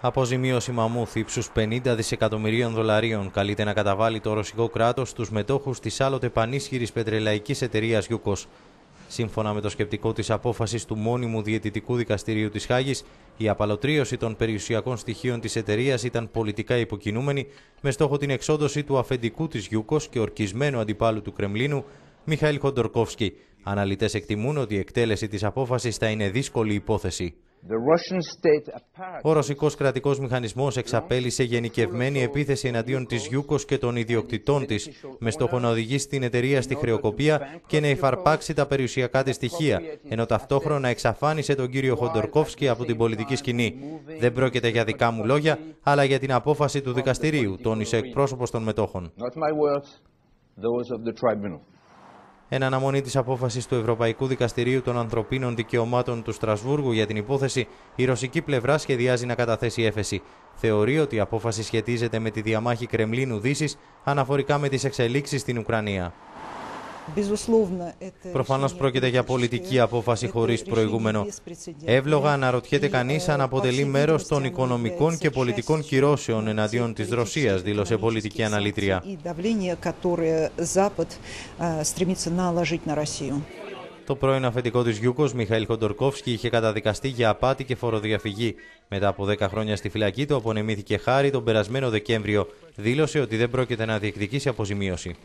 Αποζημίωση μαμούθ ύψου 50 δισεκατομμυρίων δολαρίων καλείται να καταβάλει το ρωσικό κράτος στου μετόχους της άλλοτε πανίσχυρης πετρελαϊκής εταιρείας Γιούκος. Σύμφωνα με το σκεπτικό της απόφασης του μόνιμου Διαιτητικού Δικαστηρίου της Χάγης, η απαλωτρίωση των περιουσιακών στοιχείων της εταιρείας ήταν πολιτικά υποκινούμενη με στόχο την εξόντωση του αφεντικού της Γιούκος και ορκισμένου αντιπάλου του Κρεμλίνου, Μιχαήλ Χοντορκόφσκι. Αναλυτές εκτιμούν ότι η εκτέλεση της απόφασης θα είναι δύσκολη υπόθεση. Ο ρωσικός κρατικός μηχανισμός εξαπέλυσε γενικευμένη επίθεση εναντίον της Γιούκος και των ιδιοκτητών της, με στόχο να οδηγήσει την εταιρεία στη χρεοκοπία και να υφαρπάξει τα περιουσιακά της στοιχεία, ενώ ταυτόχρονα εξαφάνισε τον κύριο Χοντορκόφσκι από την πολιτική σκηνή. Δεν πρόκειται για δικά μου λόγια, αλλά για την απόφαση του δικαστηρίου, τόνισε εκπρόσωπος των μετόχων. Εν αναμονή της απόφασης του Ευρωπαϊκού Δικαστηρίου των Ανθρωπίνων Δικαιωμάτων του Στρασβούργου για την υπόθεση, η ρωσική πλευρά σχεδιάζει να καταθέσει έφεση. Θεωρεί ότι η απόφαση σχετίζεται με τη διαμάχη Κρεμλίνου Δύση αναφορικά με τις εξελίξεις στην Ουκρανία. Προφανώς πρόκειται για πολιτική απόφαση χωρίς προηγούμενο. Εύλογα αναρωτιέται κανείς э, αν αποτελεί μέρος των οικονομικών και πολιτικών κυρώσεων εναντίον της Ρωσίας, δήλωσε πολιτική αναλύτρια. Э, Το πρώην αφεντικό της Γιούκος, Μιχαήλ Χοντορκόφσκι, είχε καταδικαστεί για απάτη και φοροδιαφυγή. Μετά από 10 χρόνια στη φυλακή του, απονεμήθηκε χάρη τον περασμένο Δεκέμβριο. Δήλωσε ότι δεν πρόκειται να διεκδικήσει αποζημίωση.